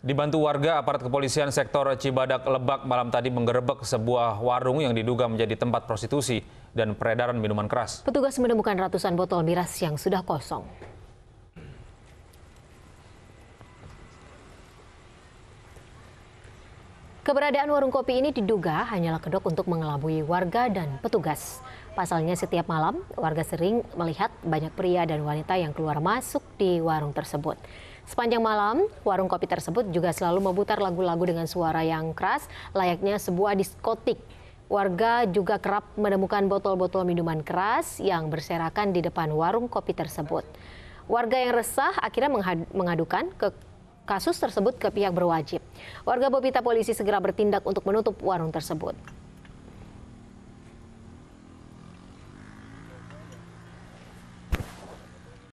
Dibantu warga, aparat kepolisian sektor Cibadak Lebak malam tadi menggerebek sebuah warung yang diduga menjadi tempat prostitusi dan peredaran minuman keras. Petugas menemukan ratusan botol miras yang sudah kosong. Keberadaan warung kopi ini diduga hanyalah kedok untuk mengelabui warga dan petugas. Pasalnya setiap malam, warga sering melihat banyak pria dan wanita yang keluar masuk di warung tersebut. Sepanjang malam, warung kopi tersebut juga selalu memutar lagu-lagu dengan suara yang keras, layaknya sebuah diskotik. Warga juga kerap menemukan botol-botol minuman keras yang berserakan di depan warung kopi tersebut. Warga yang resah akhirnya mengadukan ke kasus tersebut ke pihak berwajib. Warga Bobita polisi segera bertindak untuk menutup warung tersebut.